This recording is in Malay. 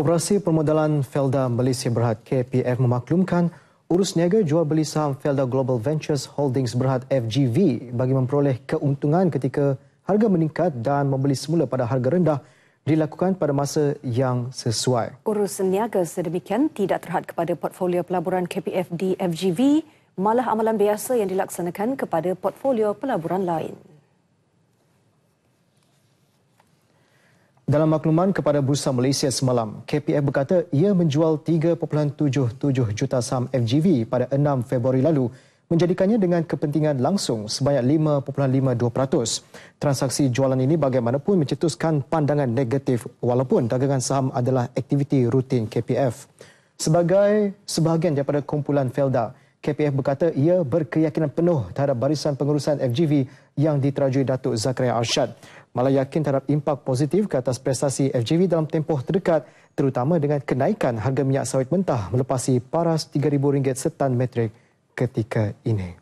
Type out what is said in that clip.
Koperasi Permodalan Felda Malaysia Berhad KPF memaklumkan urus niaga jual beli saham Felda Global Ventures Holdings Berhad FGV bagi memperoleh keuntungan ketika harga meningkat dan membeli semula pada harga rendah dilakukan pada masa yang sesuai. Urus niaga sedemikian tidak terhad kepada portfolio pelaburan KPF di FGV, malah amalan biasa yang dilaksanakan kepada portfolio pelaburan lain. Dalam makluman kepada Bursa Malaysia semalam, KPF berkata ia menjual 3.77 juta saham FGV pada 6 Februari lalu menjadikannya dengan kepentingan langsung sebanyak 5.52%. Transaksi jualan ini bagaimanapun mencetuskan pandangan negatif walaupun dagangan saham adalah aktiviti rutin KPF. Sebagai sebahagian daripada kumpulan Felda, KPF berkata ia berkeyakinan penuh terhadap barisan pengurusan FGV yang diterajui Datuk Zakaria Arshad. Malah yakin terhadap impak positif ke atas prestasi FGV dalam tempoh terdekat terutama dengan kenaikan harga minyak sawit mentah melepasi paras RM3,000 setan metrik ketika ini.